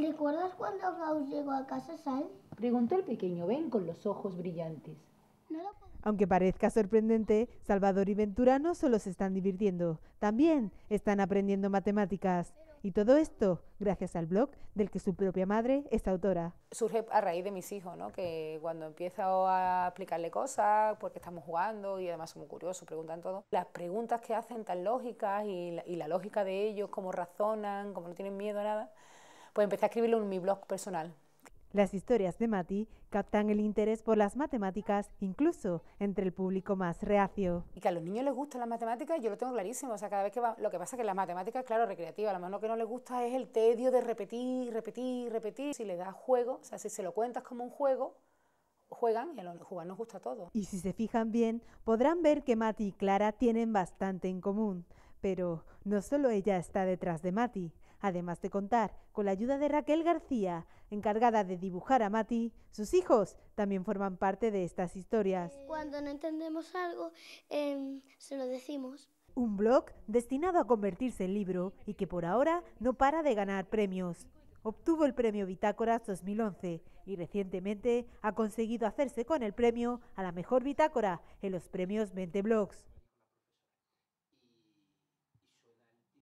¿Recuerdas cuando Gauss llegó a casa, Sal? Preguntó el pequeño Ben con los ojos brillantes. Aunque parezca sorprendente, Salvador y Ventura no solo se están divirtiendo. También están aprendiendo matemáticas. Y todo esto gracias al blog del que su propia madre es autora. Surge a raíz de mis hijos, ¿no? que cuando empiezo a explicarle cosas, porque estamos jugando y además son muy curiosos, preguntan todo, las preguntas que hacen tan lógicas y la, y la lógica de ellos, cómo razonan, cómo no tienen miedo a nada, pues empecé a escribirlo en mi blog personal. Las historias de Mati captan el interés por las matemáticas incluso entre el público más reacio. Y que a los niños les gustan las matemáticas, yo lo tengo clarísimo. O cada vez que lo que pasa es que las matemáticas, claro, recreativa. a lo que no les gusta es el tedio de repetir, repetir, repetir. Si le das juego, o sea, si se lo cuentas como un juego, juegan y a los jugar nos gusta todo. Y si se fijan bien, podrán ver que Mati y Clara tienen bastante en común. Pero no solo ella está detrás de Mati. Además de contar con la ayuda de Raquel García, encargada de dibujar a Mati, sus hijos también forman parte de estas historias. Eh, cuando no entendemos algo, em, se lo decimos. Un blog destinado a convertirse en libro y que por ahora no para de ganar premios. Obtuvo el premio Bitácoras 2011 y recientemente ha conseguido hacerse con el premio a la mejor bitácora en los premios 20 Blogs.